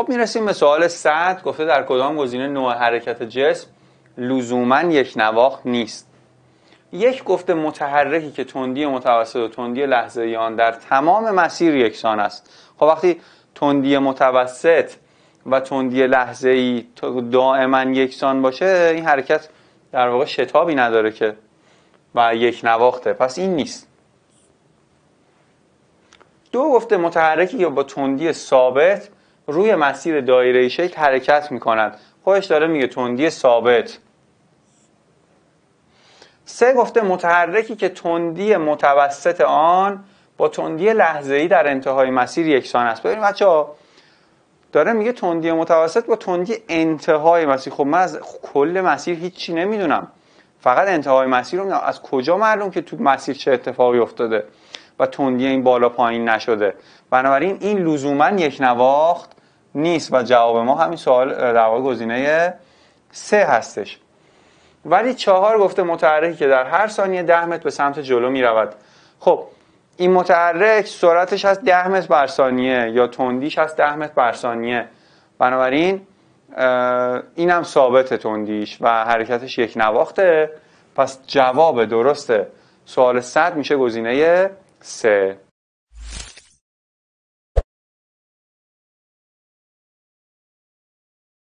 خب میرسیم به سوال 100 گفته در کدام گزینه نوع حرکت جسم لزوما یک نواخت نیست یک گفته متحرکی که تندی متوسط و تندی لحظه آن در تمام مسیر یکسان است خب وقتی تندی متوسط و تندی لحظه ای دائما یکسان باشه این حرکت در واقع شتابی نداره که و یک نواخته پس این نیست دو گفته متحرکی که با تندی ثابت روی مسیر دایره شکل حرکت می کند خودش داره میگه تندی ثابت سه گفته متحرکی که تندی متوسط آن با تندی لحظه ای در انتهای مسیر یکسان است ببینید بچه ها داره میگه تندی متوسط با تندی انتهای مسیر خب من از کل مسیر هیچی نمیدونم فقط انتهای مسیر رو از کجا معلوم که تو مسیر چه اتفاقی افتاده و تندی این بالا پایین نشده بنابراین این لزوما یک نواخت نیست و جواب ما همین سوال در واقع گزینه سه هستش ولی چهار گفته متحرکی که در هر ثانیه ده متر به سمت جلو می رود خب این متحرک سرعتش از ده متر بر ثانیه یا تندیش از ده متر بر ثانیه بنابراین این هم ثابت تندیش و حرکتش یک نواخته پس جواب درست سوال 100 میشه گزینه 3